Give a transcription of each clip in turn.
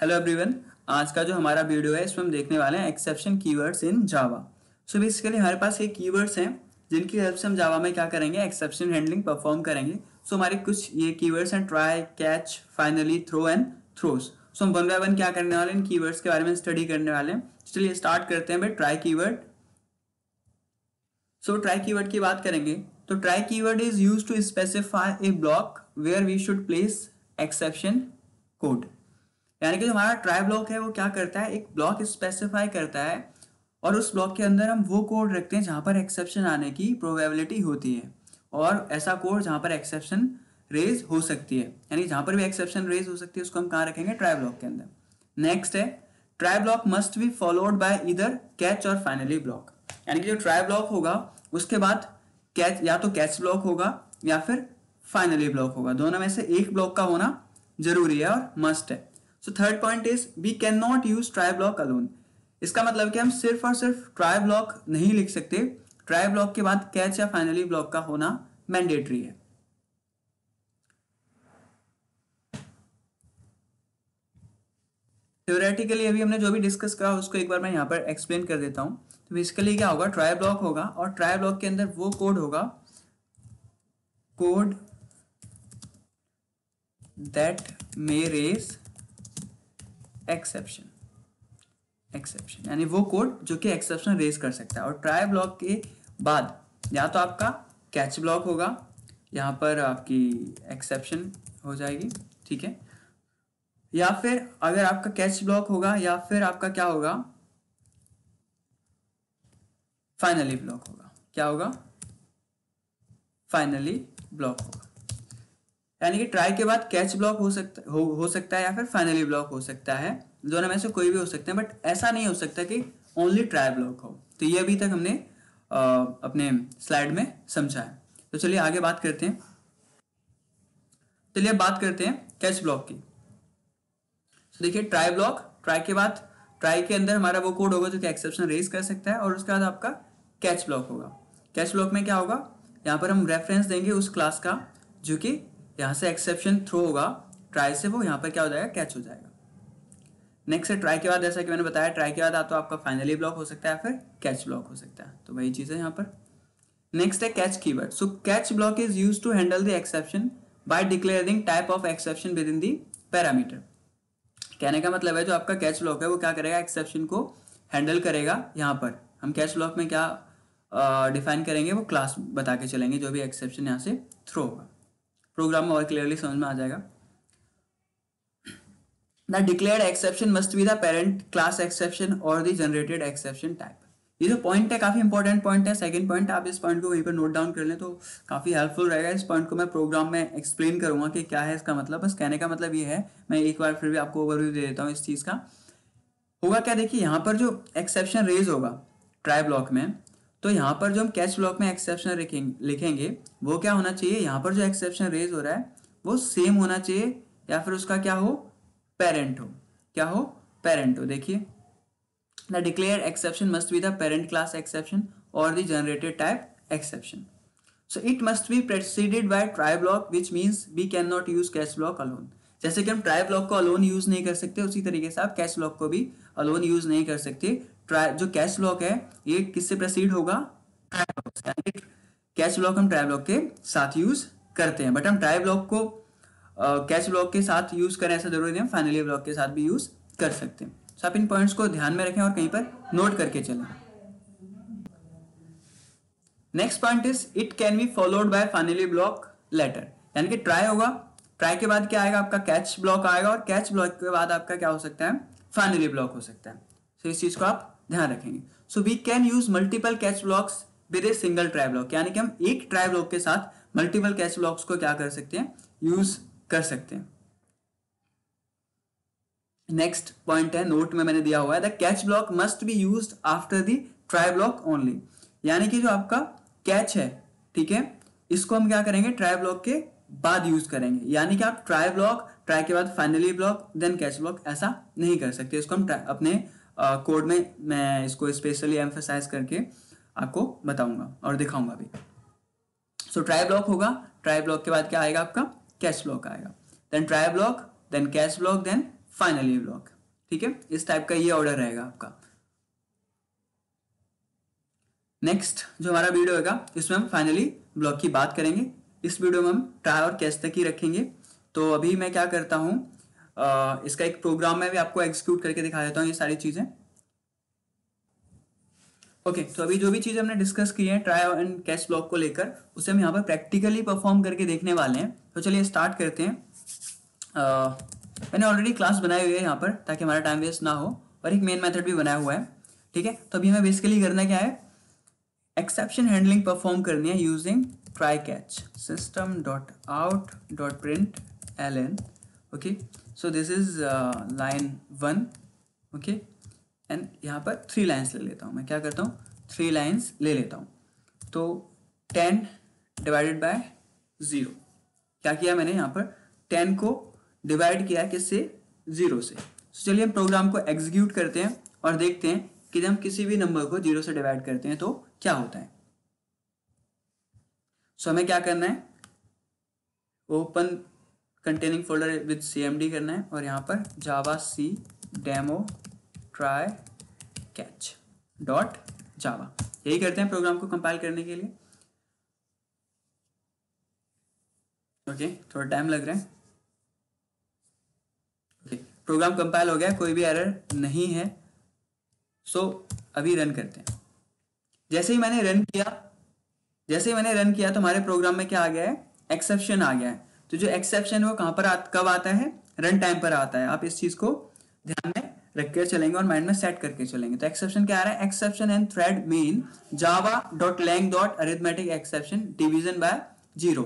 Hello everyone आज का जो हमारा वीडियो है इसमें हम देखने वाले हैं exception keywords in Java so basically हमारे पास ये कीवर्ड्स हैं जिनकी हेल्प से हम जावा में क्या करेंगे एक्सेप्शन हैंडलिंग परफॉर्म करेंगे सो so, हमारे कुछ ये कीवर्ड्स हैं try catch finally throw and throws so हम वन बाय वन क्या करने वाले हैं इन की के बारे में स्टडी करने वाले हैं चलिए स्टार्ट करते हैं भाई ट्राई वर्ड सो ट्राई की की बात करेंगे तो try key is use to specify a block where we should place exception code यानी कि जो हमारा ट्राई ब्लॉक है वो क्या करता है एक ब्लॉक स्पेसिफाई करता है और उस ब्लॉक के अंदर हम वो कोड रखते हैं जहाँ पर एक्सेप्शन आने की प्रोबेबिलिटी होती है और ऐसा कोड जहाँ पर एक्सेप्शन रेज हो सकती है यानी जहाँ पर भी एक्सेप्शन रेज हो सकती है उसको हम कहाँ रखेंगे ट्राई ब्लॉक के अंदर नेक्स्ट है try block must be followed by इधर कैच और फाइनली ब्लॉक यानी कि जो ट्राई ब्लॉक होगा उसके बाद कैच या तो कैच ब्लॉक होगा या फिर फाइनली ब्लॉक होगा दोनों में से एक ब्लॉक का होना जरूरी है और मस्ट है so third point is we can not use try block alone इसका मतलब कि हम सिर्फ और सिर्फ ट्राई ब्लॉक नहीं लिख सकते ट्राई ब्लॉक के बाद कैच या फाइनली ब्लॉक का होना मैंडेटरी है थ्योरेटिकली अभी हमने जो भी डिस्कस करा उसको एक बार मैं यहाँ पर एक्सप्लेन कर देता हूँ तो बेसिकली क्या होगा ट्राई ब्लॉक होगा और ट्राई ब्लॉक के अंदर वो कोड होगा code that may raise exception exception यानी वो कोड जो कि एक्सेप्शन रेज कर सकता है और ट्राई ब्लॉक के बाद या तो आपका कैच ब्लॉक होगा यहाँ पर आपकी एक्सेप्शन हो जाएगी ठीक है या फिर अगर आपका कैच ब्लॉक होगा या फिर आपका क्या होगा फाइनली ब्लॉक होगा क्या होगा फाइनली ब्लॉक होगा यानी कि ट्राई के बाद कैच ब्लॉक हो सकता हो, हो सकता है या फिर फाइनली ब्लॉक हो सकता है दोनों में से कोई भी हो सकते हैं बट ऐसा नहीं हो सकता कि ओनली ट्राई ब्लॉक हो तो ये अभी तक हमने आ, अपने स्लाइड में समझा है तो चलिए आगे बात करते हैं चलिए बात करते हैं कैच ब्लॉक की तो देखिए ट्राई ब्लॉक ट्राई के बाद ट्राई के अंदर हमारा वो कोड होगा जो कि एक्सेप्शन रेज कर सकता है और उसके बाद आपका कैच ब्लॉक होगा कैच ब्लॉक में क्या होगा यहाँ पर हम रेफरेंस देंगे उस क्लास का जो कि यहाँ से एक्सेप्शन थ्रो होगा ट्राई से वो यहाँ पर क्या हो जाएगा कैच हो जाएगा नेक्स्ट है ट्राई के बाद जैसा कि मैंने बताया ट्राई के बाद आ तो आपका फाइनली ब्लॉक हो सकता है या फिर कैच ब्लॉक हो सकता है तो वही चीज़ है यहाँ पर नेक्स्ट है catch keyword so catch block is use to handle the exception by declaring type of exception within the parameter कहने का मतलब है जो आपका कैच ब्लॉक है वो क्या करेगा एक्सेप्शन को हैंडल करेगा यहाँ पर हम कैच ब्लॉक में क्या डिफाइन uh, करेंगे वो क्लास बता के चलेंगे जो भी एक्सेप्शन यहाँ से थ्रो होगा प्रोग्राम और क्लियरली समझ में आ जाएगा the declared exception must be the parent class exception और द जनरेटेड एक्सेप्शन टाइप ये जो पॉइंट है काफ़ी इंपॉर्टेंट पॉइंट है सेकंड पॉइंट आप इस पॉइंट को वहीं पर नोट डाउन कर लें तो काफ़ी हेल्पफुल रहेगा इस पॉइंट को मैं प्रोग्राम में एक्सप्लेन करूंगा कि क्या है इसका मतलब बस कहने का मतलब ये है मैं एक बार फिर भी आपको ओवरव्यू दे देता हूँ इस चीज़ का होगा क्या देखिए यहाँ पर जो एक्सेप्शन रेज होगा ट्राई ब्लॉक में तो यहाँ पर जो हम कैच ब्लॉक में एक्सेप्शन लिखेंगे वो क्या होना चाहिए यहाँ पर जो एक्सेप्शन रेज हो रहा है वो सेम होना चाहिए या फिर उसका क्या हो पेरेंट हो क्या हो पेरेंट हो देखिए the declare exception must be the parent class exception और the generated type exception so it must be preceded by try block which means we can not use catch block alone जैसे कि हम try block को alone use नहीं कर सकते उसी तरीके से आप कैच ब्लॉक को भी अलोन यूज नहीं कर सकते जो कैश लॉक है ये किससे प्रसिड होगा कैश लॉक हम ट्राइव लॉक के साथ यूज करते हैं बट हम ट्राइव लॉक को कैश uh, ब्लॉक के साथ यूज करें ऐसा जरूरी नहीं है फाइनली ब्लॉक के साथ भी यूज कर सकते हैं सो आप इन पॉइंट्स को ध्यान में रखें और कहीं पर नोट करके चलें next point is it can be followed by finally block later यानी कि ट्राई होगा ट्राई के बाद क्या आएगा आपका कैच ब्लॉक आएगा और कैच ब्लॉक के बाद आपका क्या हो सकता है फाइनली ब्लॉक हो सकता है सो so, इस चीज को आप ध्यान रखेंगे so we can use multiple catch blocks with a single try block यानी कि हम एक ट्राई ब्लॉक के साथ मल्टीपल कैच ब्लॉक्स को क्या कर सकते हैं यूज कर सकते हैं नेक्स्ट पॉइंट है नोट में मैंने दिया हुआ है the catch block must be use after the try block only यानी कि जो आपका कैच है ठीक है इसको हम क्या करेंगे ट्राई ब्लॉक के बाद यूज करेंगे यानी कि आप ट्राई ब्लॉक ट्राई के बाद finally block then catch block ऐसा नहीं कर सकते इसको हम अपने कोड में मैं इसको स्पेशली एम्फोसाइज करके आपको बताऊंगा और दिखाऊंगा भी सो ट्राई ब्लॉक होगा ट्राई ब्लॉक के बाद क्या आएगा आपका कैश ब्लॉक आएगा then try block then catch block then finally block ठीक है इस टाइप का ये ऑर्डर रहेगा आपका नेक्स्ट जो हमारा वीडियो होगा इसमें हम फाइनली ब्लॉक की बात करेंगे इस वीडियो में हम ट्राई और कैश तक ही रखेंगे तो अभी मैं क्या करता हूँ इसका एक प्रोग्राम में भी आपको एग्जीक्यूट करके दिखा देता हूँ ये सारी चीज़ें ओके okay, तो अभी जो भी चीज़ हमने डिस्कस की है ट्राई एंड कैच ब्लॉक को लेकर उसे हम यहाँ पर प्रैक्टिकली परफॉर्म करके देखने वाले हैं तो चलिए स्टार्ट करते हैं आ, मैंने ऑलरेडी क्लास बनाई हुई है यहाँ पर ताकि हमारा टाइम वेस्ट ना हो और एक मेन मेथड भी बनाया हुआ है ठीक है तो अभी हमें बेसिकली करना क्या है एक्सेप्शन हैंडलिंग परफॉर्म करनी है using try catch system dot out dot print L N okay so this is line one okay and यहाँ पर थ्री लाइन्स ले लेता हूँ मैं क्या करता हूँ थ्री लाइन्स ले लेता हूँ तो टेन डिवाइडेड बाय ज़ीरो क्या किया मैंने यहाँ पर टेन को डिवाइड किया किससे ज़ीरो से so, चलिए हम प्रोग्राम को एग्जीक्यूट करते हैं और देखते हैं कि जब हम किसी भी नंबर को जीरो से डिवाइड करते हैं तो क्या होता है सो so, हमें क्या करना है open containing folder with cmd करना है और यहाँ पर javac demo try catch dot Java यही करते हैं प्रोग्राम को कंपाइल करने के लिए ओके okay, थोड़ा टाइम लग रहा है ओके okay, प्रोग्राम कंपाइल हो गया कोई भी एरर नहीं है सो so, अभी रन करते हैं जैसे ही मैंने रन किया जैसे ही मैंने रन किया तो हमारे प्रोग्राम में क्या आ गया है एक्सेप्शन आ गया है तो जो एक्सेप्शन है वो कहां पर आ, कब आता है रन टाइम पर आता है आप इस चीज को ध्यान में रखकर चलेंगे और माइंड में सेट करके चलेंगे तो एक्सेप्शन क्या आ रहा है exception and thread main Java dot lang dot arithmetic exception division by zero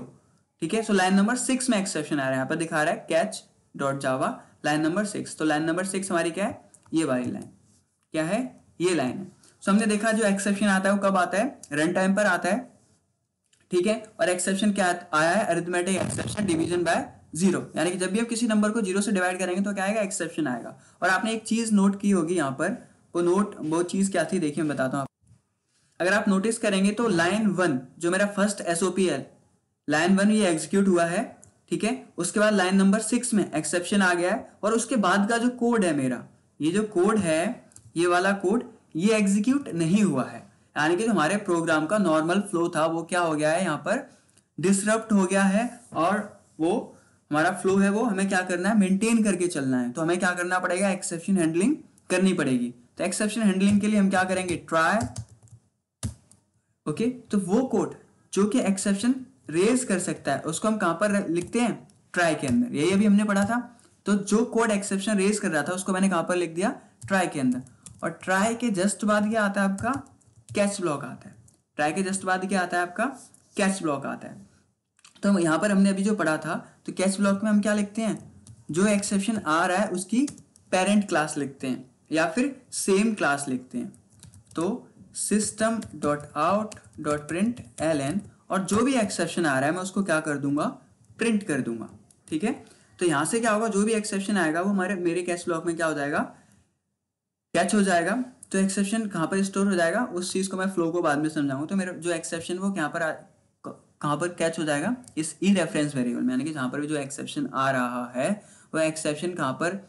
ठीक है सो लाइन नंबर सिक्स में एक्सेप्शन आ रहा है यहाँ पर दिखा रहा है catch dot Java line number six तो लाइन नंबर सिक्स हमारी क्या है ये वाली लाइन क्या है ये लाइन है सो so, हमने देखा जो एक्सेप्शन आता है वो कब आता है रन टाइम पर आता है ठीक है और एक्सेप्शन क्या आया है arithmetic exception division by zero यानी कि जब भी आप किसी नंबर को जीरो से डिवाइड करेंगे तो क्या आएगा एक्सेप्शन आएगा और आपने एक चीज नोट की होगी यहाँ पर वो नोट वो चीज क्या थी देखिए मैं बताता हूँ अगर आप नोटिस करेंगे तो लाइन वन जो मेरा फर्स्ट एसओपी है लाइन वन ये एग्जीक्यूट हुआ है ठीक है उसके बाद लाइन नंबर सिक्स में एक्सेप्शन आ गया है और उसके बाद का जो कोड है मेरा ये जो कोड है ये वाला कोड ये एग्जीक्यूट नहीं हुआ है यानी कि हमारे प्रोग्राम का नॉर्मल फ्लो था वो क्या हो गया है यहाँ पर डिसरप्ट हो गया है और वो हमारा फ्लो है वो हमें क्या करना है मेंटेन करके चलना है तो हमें क्या करना पड़ेगा एक्सेप्शन हैंडलिंग करनी पड़ेगी तो एक्सेप्शन हैंडलिंग के लिए हम क्या करेंगे ट्राई ओके तो वो कोड जो कि एक्सेप्शन रेज कर सकता है उसको हम कहां पर लिखते हैं ट्राई के अंदर यही अभी हमने पढ़ा था तो जो कोड एक्सेप्शन रेज कर रहा था उसको मैंने कहां पर लिख दिया ट्राई के अंदर और ट्राई के जस्ट बाद क्या आता है आपका कैच ब्लॉक आता है ट्राई के जस्ट बाद क्या आता है आपका कैच ब्लॉक आता है तो यहाँ पर हमने अभी जो पढ़ा था तो कैच ब्लॉक में हम क्या लिखते हैं जो एक्सेप्शन आ रहा है उसकी पेरेंट क्लास लिखते हैं या फिर सेम क्लास लिखते हैं तो system dot out dot print L N और जो भी एक्सेप्शन आ रहा है मैं उसको क्या कर दूंगा प्रिंट कर दूंगा ठीक है तो यहां से क्या होगा जो भी एक्सेप्शन आएगा वो हमारे मेरे कैश ब्लॉक में क्या हो जाएगा कैच हो जाएगा तो एक्सेप्शन कहाँ पर स्टोर हो जाएगा उस चीज़ को मैं फ्लो को बाद में समझाऊंगा तो मेरा जो एक्सेप्शन वो कहाँ पर कहाँ पर कैच हो जाएगा इस ई रेफरेंस वेरिएबल में यानी कि जहाँ पर भी जो एक्सेप्शन आ रहा है वो एक्सेप्शन कहाँ पर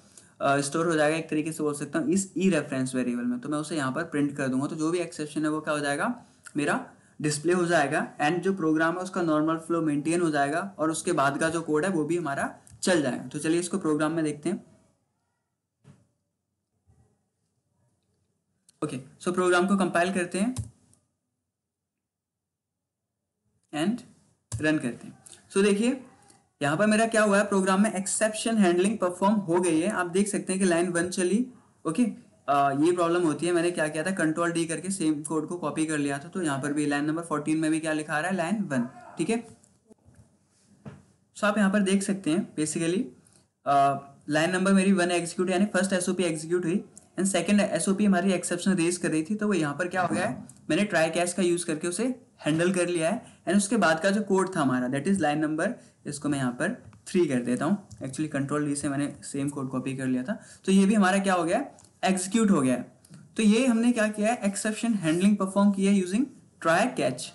स्टोर हो जाएगा एक तरीके से बोल सकता हूँ इस ई रेफरेंस वेरिएबल में तो मैं उसे यहाँ पर प्रिंट कर दूंगा तो जो भी एक्सेप्शन है वो क्या हो जाएगा मेरा डिस्प्ले हो जाएगा एंड जो प्रोग्राम है उसका नॉर्मल फ्लो मेंटेन हो जाएगा और उसके बाद का जो कोड है वो भी हमारा चल जाएगा तो चलिए इसको प्रोग्राम में देखते हैं ओके सो प्रोग्राम को कंपाइल करते हैं एंड रन करते हैं सो so, देखिए यहां पर मेरा क्या हुआ है प्रोग्राम में एक्सेप्शन हैंडलिंग परफॉर्म हो गई है आप देख सकते हैं कि लाइन वन चली ओके okay? आ, ये प्रॉब्लम होती है मैंने क्या किया था कंट्रोल डी करके सेम कोड को कॉपी कर लिया था तो यहां पर भी लाइन नंबर फोर्टीन में भी क्या लिखा रहा है लाइन वन ठीक है सो आप यहां पर देख सकते हैं बेसिकली लाइन नंबर मेरी वन एग्जीक्यूट यानी फर्स्ट एसओपी एग्जीक्यूट हुई एंड सेकेंड एस हमारी एक्सेप्शन रेज कर रही थी तो वो यहाँ पर क्या हो गया है मैंने ट्राई कैश का यूज करके उसे हैंडल कर लिया है एंड उसके बाद का जो कोड था हमारा दैट इज लाइन नंबर इसको मैं यहाँ पर थ्री कर देता हूँ एक्चुअली कंट्रोल डी से मैंने सेम कोड कॉपी कर लिया था तो ये भी हमारा क्या हो गया है एग्जीक्यूट हो गया है तो ये हमने क्या किया है एक्सेप्शन हैंडलिंग परफॉर्म किया है using try catch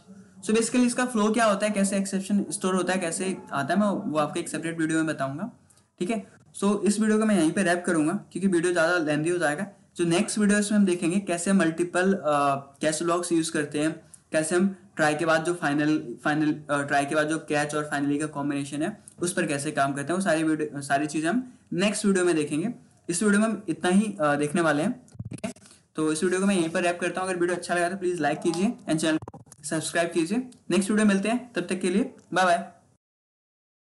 so basically इसका फ्लो क्या होता है कैसे एक्सेप्शन स्टोर होता है कैसे आता है मैं वो आपको एक सेपरेट वीडियो में बताऊंगा ठीक है सो so, इस वीडियो को मैं यहीं पे रैप करूंगा क्योंकि वीडियो ज़्यादा लेंदी हो जाएगा जो नेक्स्ट वीडियोस में हम देखेंगे कैसे मल्टीपल कैश लॉक्स यूज करते हैं कैसे हम ट्राई के बाद जो फाइनल फाइनल ट्राई के बाद जो कैच और फाइनली का कॉम्बिनेशन है उस पर कैसे काम करते हैं वो सारी वीडियो सारी चीज़ें हम नेक्स्ट वीडियो में देखेंगे इस वीडियो में हम इतना ही आ, uh, देखने वाले हैं ठीक है तो इस वीडियो को मैं यहीं पर रैप करता हूँ अगर वीडियो अच्छा लगा तो प्लीज़ लाइक कीजिए एंड चैनल को सब्सक्राइब कीजिए नेक्स्ट वीडियो मिलते हैं तब तक के लिए बाय बाय